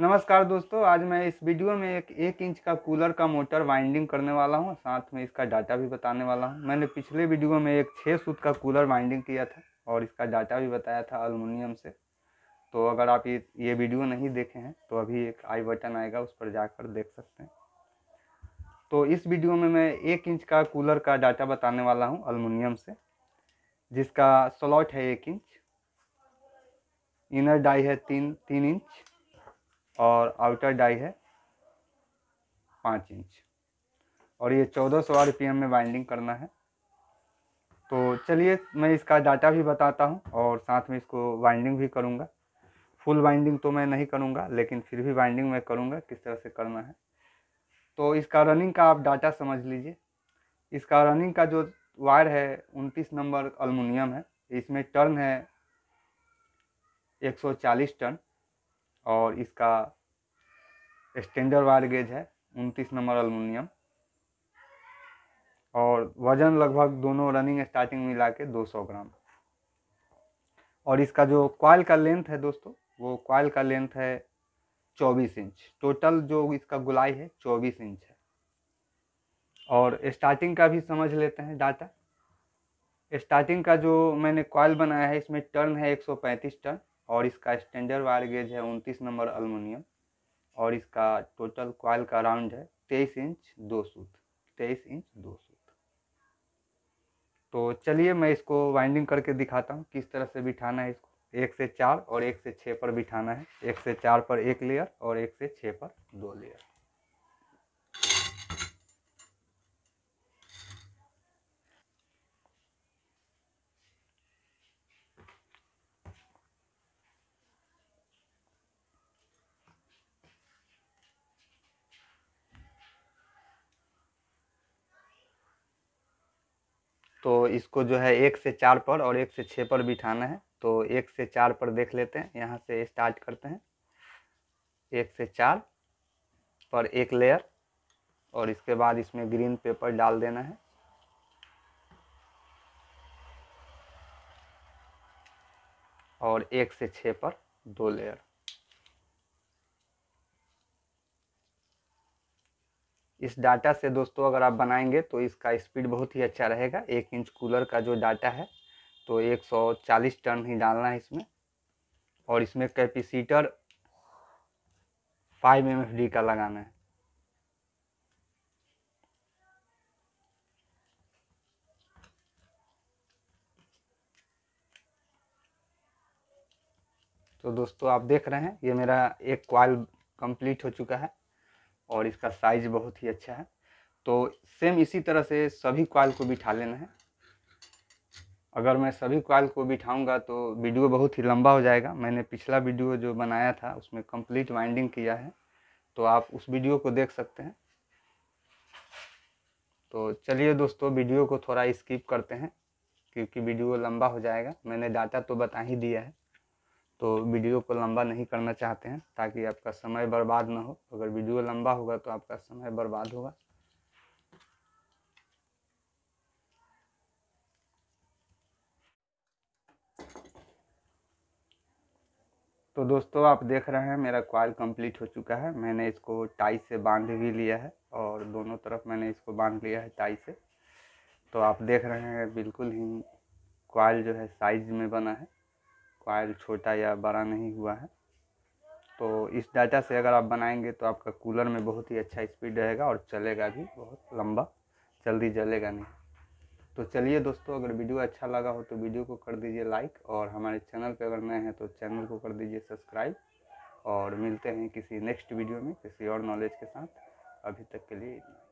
नमस्कार दोस्तों आज मैं इस वीडियो में एक एक इंच का कूलर का मोटर वाइंडिंग करने वाला हूँ साथ में इसका डाटा भी बताने वाला हूँ मैंने पिछले वीडियो में एक छः सूत का कूलर वाइंडिंग किया था और इसका डाटा भी बताया था अलमुनियम से तो अगर आप ये ये वीडियो नहीं देखे हैं तो अभी एक आई बटन आएगा उस पर जाकर देख सकते हैं तो इस वीडियो में मैं एक इंच का कूलर का डाटा बताने वाला हूँ अलमुनियम से जिसका स्लॉट है एक इंच इनर डाई है तीन तीन इंच और आउटर डाई है पाँच इंच और ये चौदह सौ आर पी में बाइंडिंग करना है तो चलिए मैं इसका डाटा भी बताता हूँ और साथ में इसको वाइंडिंग भी करूँगा फुल वाइंडिंग तो मैं नहीं करूँगा लेकिन फिर भी वाइंडिंग मैं करूँगा किस तरह से करना है तो इसका रनिंग का आप डाटा समझ लीजिए इसका रनिंग का जो वायर है उनतीस नंबर अलमुनियम है इसमें टर्न है 140 टर्न और इसका स्टैंडर्ड वायर गेज है उनतीस नंबर अलमिनियम और वज़न लगभग दोनों रनिंग स्टार्टिंग मिला के दो सौ ग्राम और इसका जो कॉयल का लेंथ है दोस्तों वो क्वाइल का लेंथ है चौबीस इंच टोटल जो इसका गुलाई है चौबीस इंच है और स्टार्टिंग का भी समझ लेते हैं डाटा स्टार्टिंग का जो मैंने कॉयल बनाया है इसमें टर्न है 135 टर्न और इसका स्टैंडर्ड वायर गेज है उनतीस नंबर अलमोनियम और इसका टोटल क्वाइल का राउंड है तेईस इंच दो सूत तेईस इंच दो सूत तो चलिए मैं इसको वाइंडिंग करके दिखाता हूँ किस तरह से बिठाना है इसको एक से चार और एक से छः पर बिठाना है एक से चार पर एक लेयर और एक से छः पर दो लेयर तो इसको जो है एक से चार पर और एक से छः पर बिठाना है तो एक से चार पर देख लेते हैं यहाँ से स्टार्ट करते हैं एक से चार पर एक लेयर और इसके बाद इसमें ग्रीन पेपर डाल देना है और एक से छः पर दो लेयर इस डाटा से दोस्तों अगर आप बनाएंगे तो इसका स्पीड बहुत ही अच्छा रहेगा एक इंच कूलर का जो डाटा है तो 140 टन ही डालना है इसमें और इसमें कैपेसिटर 5 एम का लगाना है तो दोस्तों आप देख रहे हैं ये मेरा एक क्वाल कंप्लीट हो चुका है और इसका साइज बहुत ही अच्छा है तो सेम इसी तरह से सभी क्वाल को बिठा लेना है अगर मैं सभी क्वाल को बिठाऊंगा तो वीडियो बहुत ही लंबा हो जाएगा मैंने पिछला वीडियो जो बनाया था उसमें कंप्लीट वाइंडिंग किया है तो आप उस वीडियो को देख सकते हैं तो चलिए दोस्तों वीडियो को थोड़ा स्किप करते हैं क्योंकि वीडियो लंबा हो जाएगा मैंने डाटा तो बता ही दिया है तो वीडियो को लंबा नहीं करना चाहते हैं ताकि आपका समय बर्बाद ना हो अगर वीडियो लंबा होगा तो आपका समय बर्बाद होगा तो दोस्तों आप देख रहे हैं मेरा क्वाल कंप्लीट हो चुका है मैंने इसको टाई से बांध भी लिया है और दोनों तरफ मैंने इसको बांध लिया है टाई से तो आप देख रहे हैं बिल्कुल ही क्वाल जो है साइज में बना है कॉयल छोटा या बड़ा नहीं हुआ है तो इस डाटा से अगर आप बनाएंगे तो आपका कूलर में बहुत ही अच्छा स्पीड रहेगा और चलेगा भी बहुत लंबा जल्दी जलेगा नहीं तो चलिए दोस्तों अगर वीडियो अच्छा लगा हो तो वीडियो को कर दीजिए लाइक और हमारे चैनल पर अगर नए हैं तो चैनल को कर दीजिए सब्सक्राइब और मिलते हैं किसी नेक्स्ट वीडियो में किसी और नॉलेज के साथ अभी तक के लिए इतना